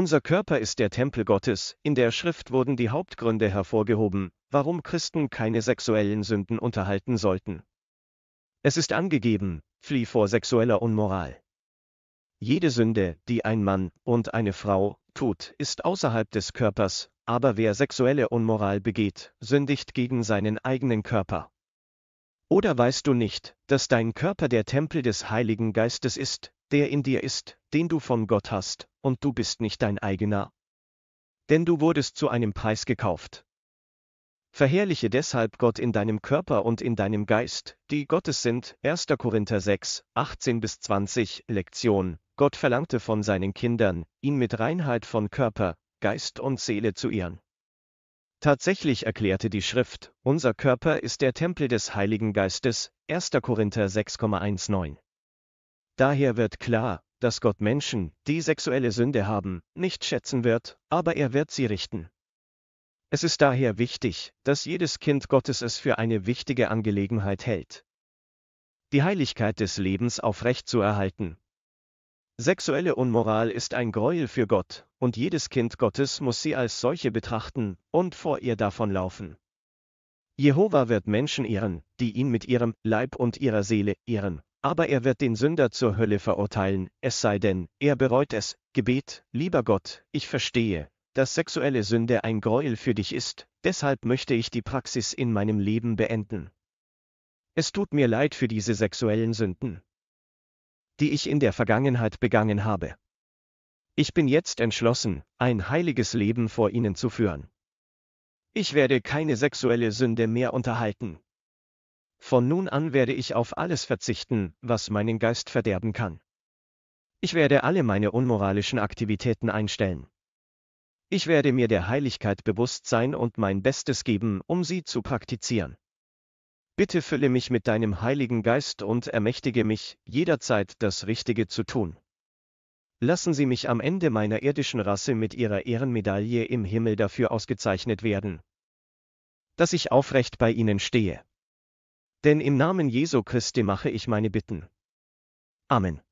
Unser Körper ist der Tempel Gottes, in der Schrift wurden die Hauptgründe hervorgehoben, warum Christen keine sexuellen Sünden unterhalten sollten. Es ist angegeben, flieh vor sexueller Unmoral. Jede Sünde, die ein Mann und eine Frau tut, ist außerhalb des Körpers, aber wer sexuelle Unmoral begeht, sündigt gegen seinen eigenen Körper. Oder weißt du nicht, dass dein Körper der Tempel des Heiligen Geistes ist, der in dir ist? den du von Gott hast, und du bist nicht dein eigener. Denn du wurdest zu einem Preis gekauft. Verherrliche deshalb Gott in deinem Körper und in deinem Geist, die Gottes sind. 1. Korinther 6, 18 bis 20, Lektion. Gott verlangte von seinen Kindern, ihn mit Reinheit von Körper, Geist und Seele zu ehren. Tatsächlich erklärte die Schrift, unser Körper ist der Tempel des Heiligen Geistes, 1. Korinther 6,19. Daher wird klar, dass Gott Menschen, die sexuelle Sünde haben, nicht schätzen wird, aber er wird sie richten. Es ist daher wichtig, dass jedes Kind Gottes es für eine wichtige Angelegenheit hält. Die Heiligkeit des Lebens aufrecht zu erhalten. Sexuelle Unmoral ist ein Gräuel für Gott, und jedes Kind Gottes muss sie als solche betrachten und vor ihr davonlaufen. Jehova wird Menschen ehren, die ihn mit ihrem Leib und ihrer Seele ehren, aber er wird den Sünder zur Hölle verurteilen, es sei denn, er bereut es. Gebet, lieber Gott, ich verstehe, dass sexuelle Sünde ein Gräuel für dich ist, deshalb möchte ich die Praxis in meinem Leben beenden. Es tut mir leid für diese sexuellen Sünden, die ich in der Vergangenheit begangen habe. Ich bin jetzt entschlossen, ein heiliges Leben vor ihnen zu führen. Ich werde keine sexuelle Sünde mehr unterhalten. Von nun an werde ich auf alles verzichten, was meinen Geist verderben kann. Ich werde alle meine unmoralischen Aktivitäten einstellen. Ich werde mir der Heiligkeit bewusst sein und mein Bestes geben, um sie zu praktizieren. Bitte fülle mich mit deinem Heiligen Geist und ermächtige mich, jederzeit das Richtige zu tun. Lassen Sie mich am Ende meiner irdischen Rasse mit Ihrer Ehrenmedaille im Himmel dafür ausgezeichnet werden, dass ich aufrecht bei Ihnen stehe. Denn im Namen Jesu Christi mache ich meine Bitten. Amen.